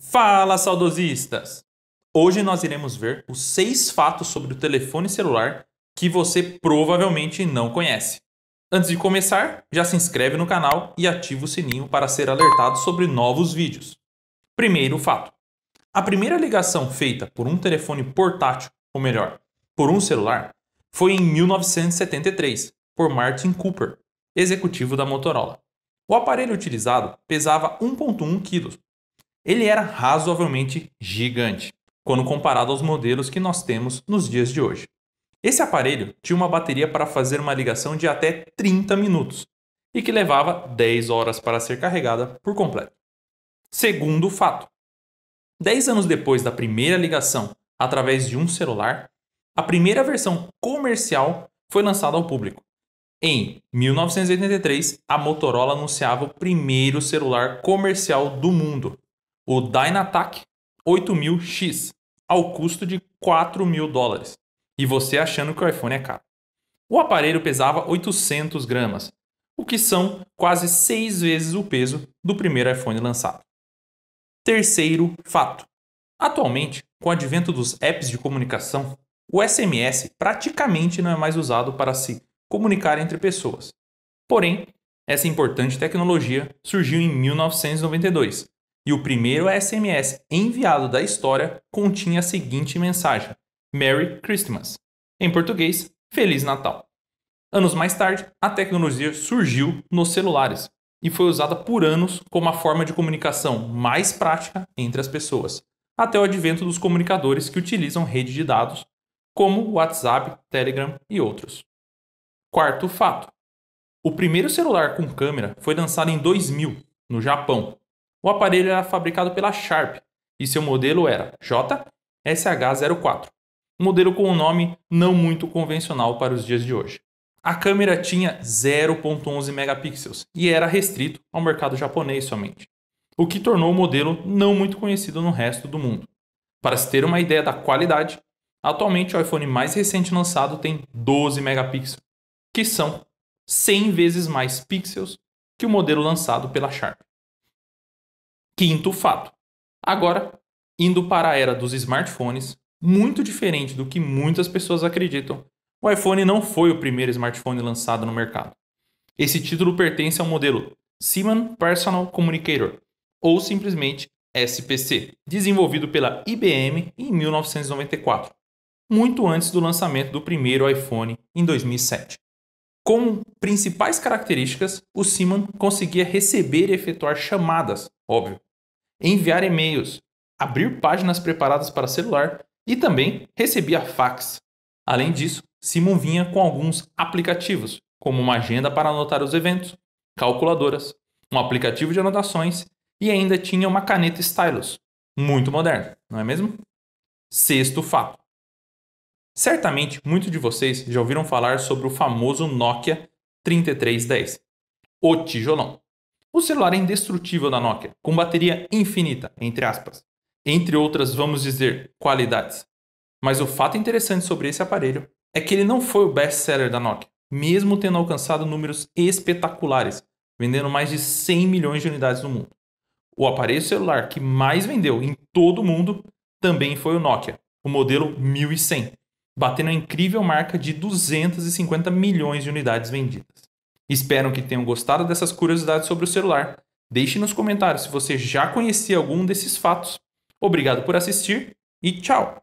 Fala, saudosistas! Hoje nós iremos ver os seis fatos sobre o telefone celular que você provavelmente não conhece. Antes de começar, já se inscreve no canal e ativa o sininho para ser alertado sobre novos vídeos. Primeiro fato: a primeira ligação feita por um telefone portátil, ou melhor, por um celular, foi em 1973 por Martin Cooper, executivo da Motorola. O aparelho utilizado pesava 1,1 kg ele era razoavelmente gigante, quando comparado aos modelos que nós temos nos dias de hoje. Esse aparelho tinha uma bateria para fazer uma ligação de até 30 minutos e que levava 10 horas para ser carregada por completo. Segundo fato, 10 anos depois da primeira ligação através de um celular, a primeira versão comercial foi lançada ao público. Em 1983, a Motorola anunciava o primeiro celular comercial do mundo, o Dynatac 8000X ao custo de 4 mil dólares e você achando que o iPhone é caro. O aparelho pesava 800 gramas, o que são quase 6 vezes o peso do primeiro iPhone lançado. Terceiro fato: atualmente, com o advento dos apps de comunicação, o SMS praticamente não é mais usado para se comunicar entre pessoas. Porém, essa importante tecnologia surgiu em 1992, e o primeiro SMS é enviado da história continha a seguinte mensagem: Merry Christmas. Em português, Feliz Natal. Anos mais tarde, a tecnologia surgiu nos celulares e foi usada por anos como a forma de comunicação mais prática entre as pessoas, até o advento dos comunicadores que utilizam rede de dados, como WhatsApp, Telegram e outros. Quarto fato: o primeiro celular com câmera foi lançado em 2000, no Japão, o aparelho era fabricado pela Sharp e seu modelo era JSH04, um modelo com um nome não muito convencional para os dias de hoje. A câmera tinha 0.11 megapixels e era restrito ao mercado japonês somente, o que tornou o modelo não muito conhecido no resto do mundo. Para se ter uma ideia da qualidade, atualmente o iPhone mais recente lançado tem 12 megapixels, que são 100 vezes mais pixels que o modelo lançado pela Sharp. Quinto fato. Agora, indo para a era dos smartphones, muito diferente do que muitas pessoas acreditam, o iPhone não foi o primeiro smartphone lançado no mercado. Esse título pertence ao modelo Siemens Personal Communicator, ou simplesmente SPC, desenvolvido pela IBM em 1994, muito antes do lançamento do primeiro iPhone em 2007. Com principais características, o Siemens conseguia receber e efetuar chamadas, óbvio, enviar e-mails, abrir páginas preparadas para celular e também recebia fax. Além disso, Simon vinha com alguns aplicativos, como uma agenda para anotar os eventos, calculadoras, um aplicativo de anotações e ainda tinha uma caneta stylus, muito moderno, não é mesmo? Sexto fato. Certamente muitos de vocês já ouviram falar sobre o famoso Nokia 3310, o tijolão. O celular é indestrutível da Nokia, com bateria infinita, entre aspas. Entre outras, vamos dizer, qualidades. Mas o fato interessante sobre esse aparelho é que ele não foi o best-seller da Nokia, mesmo tendo alcançado números espetaculares, vendendo mais de 100 milhões de unidades no mundo. O aparelho celular que mais vendeu em todo o mundo também foi o Nokia, o modelo 1100, batendo a incrível marca de 250 milhões de unidades vendidas. Espero que tenham gostado dessas curiosidades sobre o celular. Deixe nos comentários se você já conhecia algum desses fatos. Obrigado por assistir e tchau!